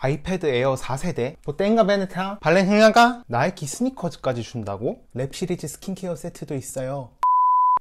아이패드 에어 4세대 뭐 땡가 베네타 발렌헬아가 나이키 스니커즈까지 준다고 랩 시리즈 스킨케어 세트도 있어요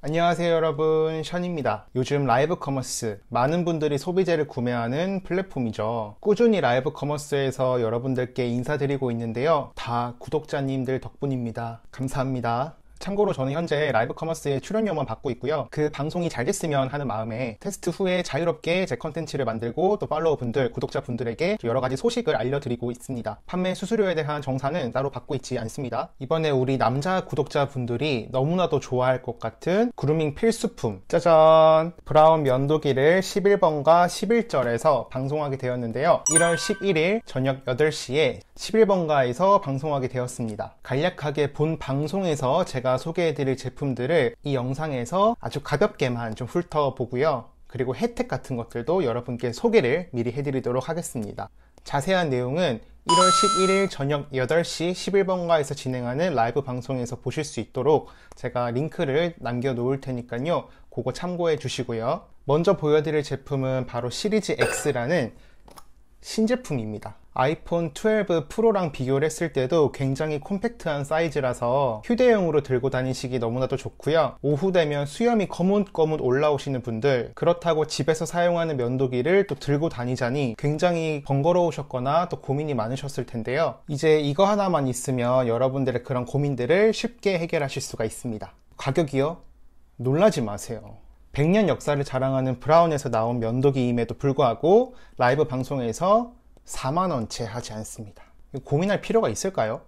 안녕하세요 여러분 션입니다 요즘 라이브 커머스 많은 분들이 소비재를 구매하는 플랫폼이죠 꾸준히 라이브 커머스에서 여러분들께 인사드리고 있는데요 다 구독자님들 덕분입니다 감사합니다 참고로 저는 현재 라이브 커머스에 출연료만 받고 있고요. 그 방송이 잘 됐으면 하는 마음에 테스트 후에 자유롭게 제 컨텐츠를 만들고 또팔로우분들 구독자분들에게 여러 가지 소식을 알려드리고 있습니다. 판매 수수료에 대한 정산은 따로 받고 있지 않습니다. 이번에 우리 남자 구독자분들이 너무나도 좋아할 것 같은 그루밍 필수품 짜잔! 브라운 면도기를 11번과 11절에서 방송하게 되었는데요. 1월 11일 저녁 8시에 11번가에서 방송하게 되었습니다. 간략하게 본 방송에서 제가 소개해드릴 제품들을 이 영상에서 아주 가볍게만 좀 훑어보고요. 그리고 혜택 같은 것들도 여러분께 소개를 미리 해드리도록 하겠습니다. 자세한 내용은 1월 11일 저녁 8시 11번가에서 진행하는 라이브 방송에서 보실 수 있도록 제가 링크를 남겨 놓을 테니까요. 그거 참고해 주시고요. 먼저 보여드릴 제품은 바로 시리즈 X라는 신제품입니다. 아이폰 12 프로랑 비교를 했을 때도 굉장히 콤팩트한 사이즈라서 휴대용으로 들고 다니시기 너무나도 좋고요. 오후 되면 수염이 거뭇거뭇 올라오시는 분들 그렇다고 집에서 사용하는 면도기를 또 들고 다니자니 굉장히 번거로우셨거나 또 고민이 많으셨을 텐데요. 이제 이거 하나만 있으면 여러분들의 그런 고민들을 쉽게 해결하실 수가 있습니다. 가격이요? 놀라지 마세요. 100년 역사를 자랑하는 브라운에서 나온 면도기임에도 불구하고 라이브 방송에서 4만원 채 하지 않습니다. 고민할 필요가 있을까요?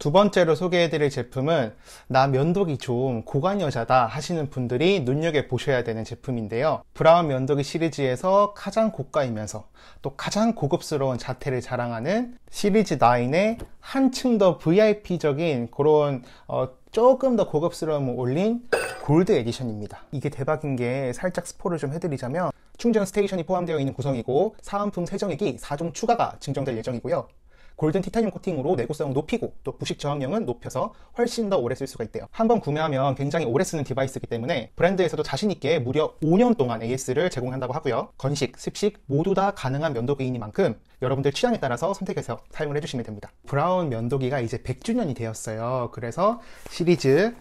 두 번째로 소개해드릴 제품은 나 면도기 좋좀 고관 여자다 하시는 분들이 눈여겨보셔야 되는 제품인데요. 브라운 면도기 시리즈에서 가장 고가이면서 또 가장 고급스러운 자태를 자랑하는 시리즈 9의 한층 더 VIP적인 그런 어, 조금 더 고급스러움을 올린 골드 에디션입니다. 이게 대박인 게 살짝 스포를 좀 해드리자면 충전 스테이션이 포함되어 있는 구성이고 사은품 세정액이 4종 추가가 증정될 예정이고요. 골든 티타늄 코팅으로 내구성 높이고 또 부식 저항력은 높여서 훨씬 더 오래 쓸 수가 있대요. 한번 구매하면 굉장히 오래 쓰는 디바이스이기 때문에 브랜드에서도 자신 있게 무려 5년 동안 AS를 제공한다고 하고요. 건식, 습식 모두 다 가능한 면도기이니만큼 여러분들 취향에 따라서 선택해서 사용을 해주시면 됩니다. 브라운 면도기가 이제 100주년이 되었어요. 그래서 시리즈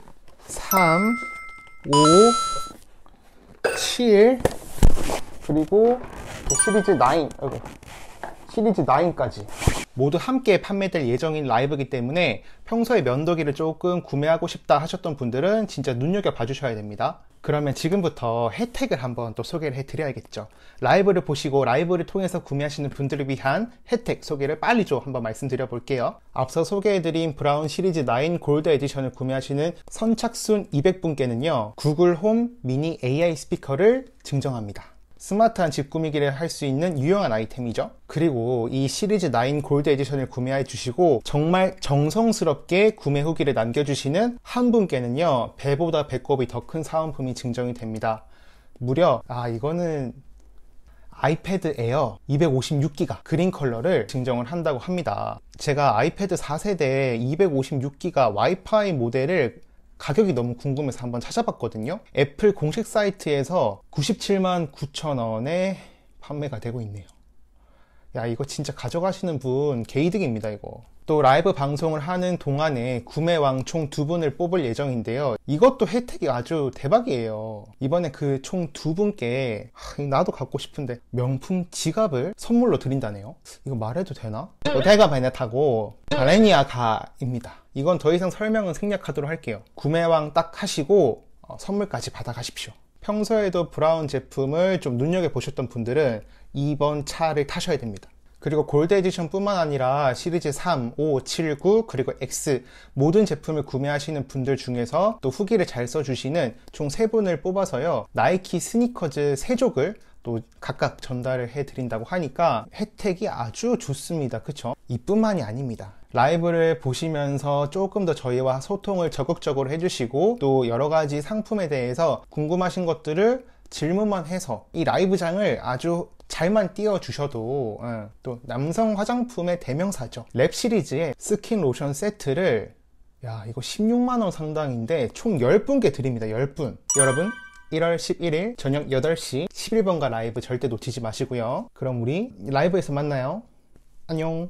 3, 5, 7, 그리고 그 시리즈 9, 시리즈 9까지 모두 함께 판매될 예정인 라이브이기 때문에 평소에 면도기를 조금 구매하고 싶다 하셨던 분들은 진짜 눈여겨 봐주셔야 됩니다. 그러면 지금부터 혜택을 한번 또 소개를 해드려야겠죠. 라이브를 보시고 라이브를 통해서 구매하시는 분들을 위한 혜택 소개를 빨리 좀 한번 말씀드려 볼게요. 앞서 소개해드린 브라운 시리즈 9 골드 에디션을 구매하시는 선착순 200분께는요. 구글 홈 미니 AI 스피커를 증정합니다. 스마트한 집 꾸미기를 할 수 있는 유용한 아이템이죠. 그리고 이 시리즈 9 골드 에디션을 구매해 주시고 정말 정성스럽게 구매 후기를 남겨주시는 한 분께는요. 배보다 배꼽이 더 큰 사은품이 증정이 됩니다. 무려 아 이거는 아이패드 에어 256기가 그린 컬러를 증정을 한다고 합니다. 제가 아이패드 4세대 256기가 와이파이 모델을 가격이 너무 궁금해서 한번 찾아봤거든요 애플 공식 사이트에서 97만 9천원에 판매가 되고 있네요 야 이거 진짜 가져가시는 분 개이득입니다 이거 또 라이브 방송을 하는 동안에 구매왕 총 두 분을 뽑을 예정인데요 이것도 혜택이 아주 대박이에요 이번에 그 총 두 분께 하, 나도 갖고 싶은데 명품 지갑을 선물로 드린다네요 이거 말해도 되나? 오데가 베네타고 발레니아가입니다 이건 더 이상 설명은 생략하도록 할게요 구매왕 딱 하시고 어, 선물까지 받아가십시오 평소에도 브라운 제품을 좀 눈여겨보셨던 분들은 2번 차를 타셔야 됩니다. 그리고 골드 에디션 뿐만 아니라 시리즈 3, 5, 7, 9, 그리고 X 모든 제품을 구매하시는 분들 중에서 또 후기를 잘 써주시는 총 3분을 뽑아서요. 나이키 스니커즈 3족을 또 각각 전달을 해드린다고 하니까 혜택이 아주 좋습니다. 그쵸? 이뿐만이 아닙니다. 라이브를 보시면서 조금 더 저희와 소통을 적극적으로 해주시고 또 여러 가지 상품에 대해서 궁금하신 것들을 질문만 해서 이 라이브장을 아주 잘만 띄워주셔도 예, 또 남성 화장품의 대명사죠 랩 시리즈의 스킨 로션 세트를 야 이거 16만원 상당인데 총 10분께 드립니다 10분 여러분 1월 11일 저녁 8시 11번가 라이브 절대 놓치지 마시고요 그럼 우리 라이브에서 만나요 안녕